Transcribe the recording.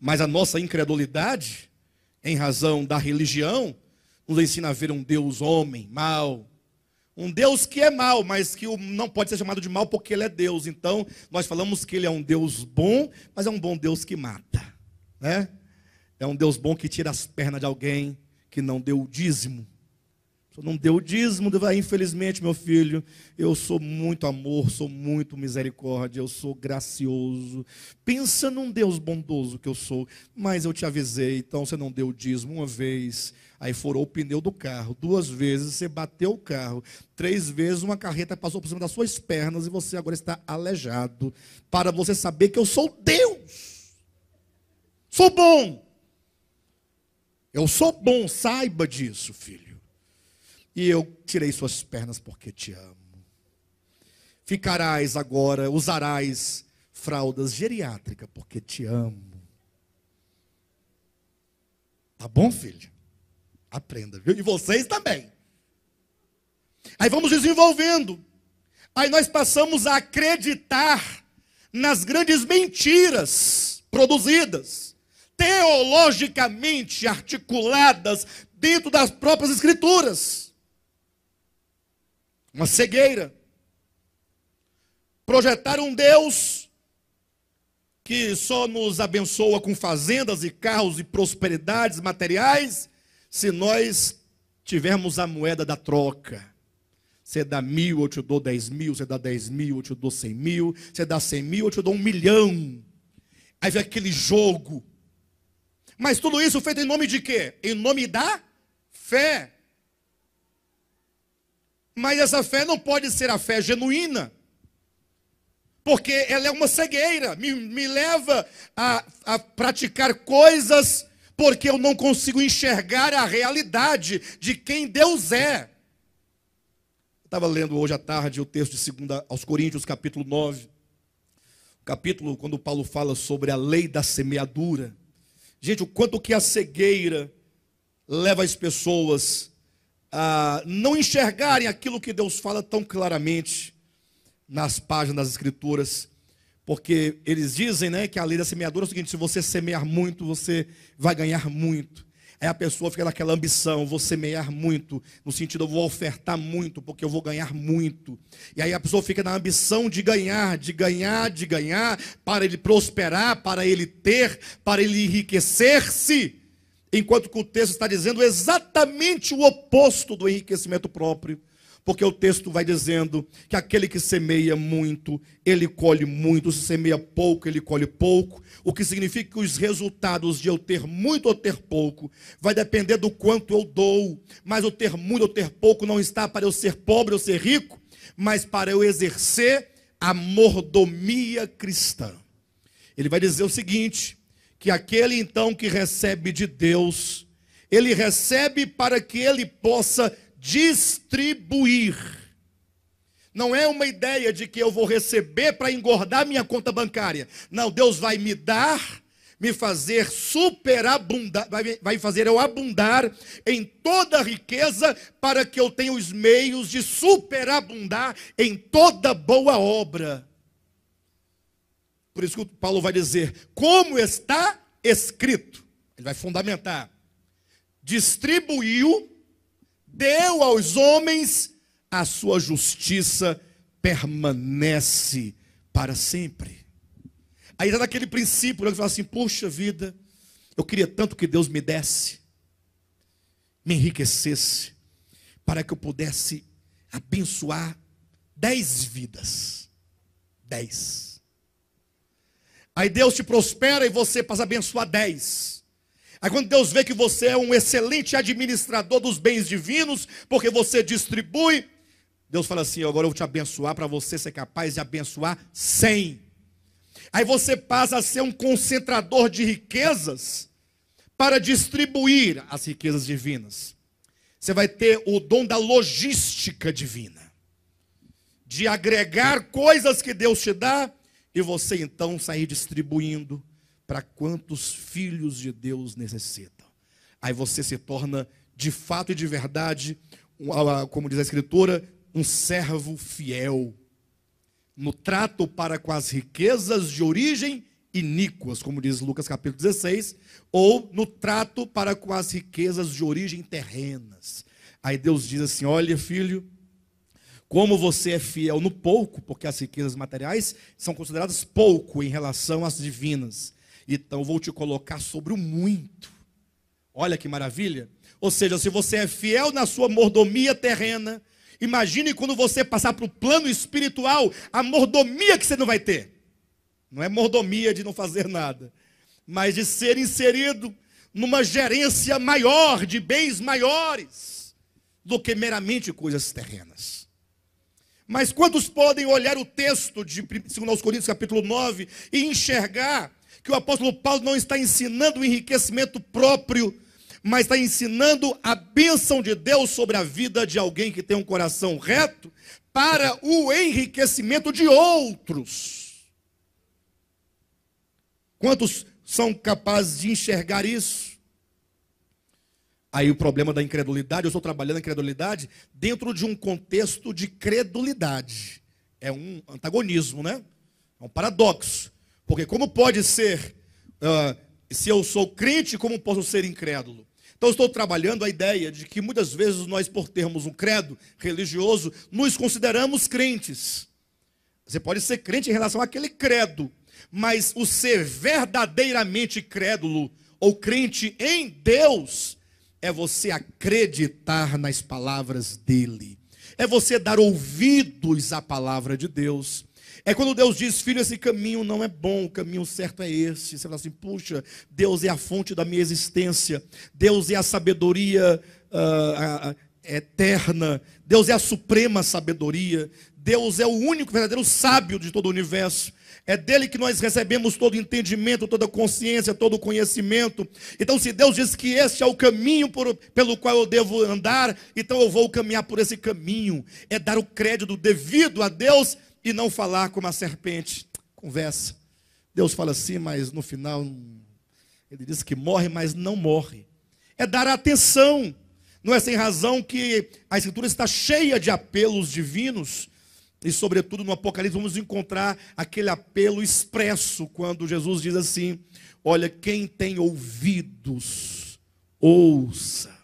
Mas a nossa incredulidade, em razão da religião, nos ensina a ver um Deus homem, mal, um Deus que é mal, mas que não pode ser chamado de mal porque ele é Deus. Então, nós falamos que ele é um Deus bom, mas é um bom Deus que mata, né? É um Deus bom que tira as pernas de alguém que não deu o dízimo não deu o dízimo, ah, infelizmente, meu filho, eu sou muito amor, sou muito misericórdia, eu sou gracioso. Pensa num Deus bondoso que eu sou, mas eu te avisei, então você não deu o dízimo uma vez, aí furou o pneu do carro, duas vezes você bateu o carro, três vezes uma carreta passou por cima das suas pernas e você agora está aleijado, para você saber que eu sou Deus. Sou bom. Eu sou bom, saiba disso, filho e eu tirei suas pernas porque te amo. Ficarás agora, usarás fraldas geriátricas porque te amo. Tá bom, filho? Aprenda, viu? E vocês também. Aí vamos desenvolvendo. Aí nós passamos a acreditar nas grandes mentiras produzidas, teologicamente articuladas dentro das próprias escrituras uma cegueira. Projetar um Deus que só nos abençoa com fazendas e carros e prosperidades materiais, se nós tivermos a moeda da troca. Você dá mil, eu te dou dez mil. Você dá dez mil, eu te dou cem mil. Você dá cem mil, eu te dou um milhão. Aí vem aquele jogo. Mas tudo isso feito em nome de quê? Em nome da fé. Mas essa fé não pode ser a fé genuína, porque ela é uma cegueira, me, me leva a, a praticar coisas porque eu não consigo enxergar a realidade de quem Deus é. Estava lendo hoje à tarde o texto de 2 aos Coríntios, capítulo 9. capítulo quando Paulo fala sobre a lei da semeadura. Gente, o quanto que a cegueira leva as pessoas não enxergarem aquilo que Deus fala tão claramente nas páginas das Escrituras, porque eles dizem né, que a lei da semeadura é o seguinte: se você semear muito, você vai ganhar muito. Aí a pessoa fica naquela ambição, vou semear muito, no sentido eu vou ofertar muito, porque eu vou ganhar muito. E aí a pessoa fica na ambição de ganhar, de ganhar, de ganhar, para ele prosperar, para ele ter, para ele enriquecer-se. Enquanto que o texto está dizendo exatamente o oposto do enriquecimento próprio. Porque o texto vai dizendo que aquele que semeia muito, ele colhe muito, se semeia pouco, ele colhe pouco, o que significa que os resultados de eu ter muito ou ter pouco vai depender do quanto eu dou, mas o ter muito ou ter pouco não está para eu ser pobre ou ser rico, mas para eu exercer a mordomia cristã. Ele vai dizer o seguinte: que aquele então que recebe de Deus, ele recebe para que ele possa distribuir. Não é uma ideia de que eu vou receber para engordar minha conta bancária. Não, Deus vai me dar, me fazer superabundar, vai, vai fazer eu abundar em toda a riqueza, para que eu tenha os meios de superabundar em toda boa obra. Por isso que Paulo vai dizer: como está escrito, ele vai fundamentar, distribuiu, deu aos homens, a sua justiça permanece para sempre. Aí está naquele princípio, ele né, fala assim: Poxa vida, eu queria tanto que Deus me desse, me enriquecesse, para que eu pudesse abençoar dez vidas. Dez. Aí Deus te prospera e você passa a abençoar dez. Aí quando Deus vê que você é um excelente administrador dos bens divinos, porque você distribui, Deus fala assim: agora eu vou te abençoar para você ser capaz de abençoar cem. Aí você passa a ser um concentrador de riquezas para distribuir as riquezas divinas. Você vai ter o dom da logística divina, de agregar coisas que Deus te dá e você então sair distribuindo para quantos filhos de Deus necessitam. Aí você se torna de fato e de verdade, como diz a Escritura, um servo fiel no trato para com as riquezas de origem iníquas, como diz Lucas capítulo 16, ou no trato para com as riquezas de origem terrenas. Aí Deus diz assim: Olha, filho, como você é fiel no pouco, porque as riquezas materiais são consideradas pouco em relação às divinas. Então vou te colocar sobre o muito. Olha que maravilha. Ou seja, se você é fiel na sua mordomia terrena, imagine quando você passar para o plano espiritual, a mordomia que você não vai ter. Não é mordomia de não fazer nada, mas de ser inserido numa gerência maior, de bens maiores, do que meramente coisas terrenas. Mas quantos podem olhar o texto de 2 Coríntios capítulo 9 e enxergar que o apóstolo Paulo não está ensinando o enriquecimento próprio, mas está ensinando a bênção de Deus sobre a vida de alguém que tem um coração reto para o enriquecimento de outros. Quantos são capazes de enxergar isso? Aí o problema da incredulidade, eu estou trabalhando a incredulidade dentro de um contexto de credulidade. É um antagonismo, né? É um paradoxo. Porque como pode ser, uh, se eu sou crente, como posso ser incrédulo? Então estou trabalhando a ideia de que muitas vezes nós, por termos um credo religioso, nos consideramos crentes. Você pode ser crente em relação àquele credo, mas o ser verdadeiramente crédulo ou crente em Deus é você acreditar nas palavras dele, é você dar ouvidos à palavra de Deus. É quando Deus diz, filho, esse caminho não é bom, o caminho certo é esse. Você fala assim, puxa, Deus é a fonte da minha existência, Deus é a sabedoria uh, uh, eterna, Deus é a suprema sabedoria, Deus é o único verdadeiro sábio de todo o universo. É dele que nós recebemos todo entendimento, toda consciência, todo conhecimento. Então, se Deus diz que este é o caminho por, pelo qual eu devo andar, então eu vou caminhar por esse caminho. É dar o crédito devido a Deus e não falar como a serpente. Conversa. Deus fala assim, mas no final ele diz que morre, mas não morre. É dar atenção. Não é sem razão que a Escritura está cheia de apelos divinos e, sobretudo, no Apocalipse, vamos encontrar aquele apelo expresso quando Jesus diz assim: Olha, quem tem ouvidos, ouça.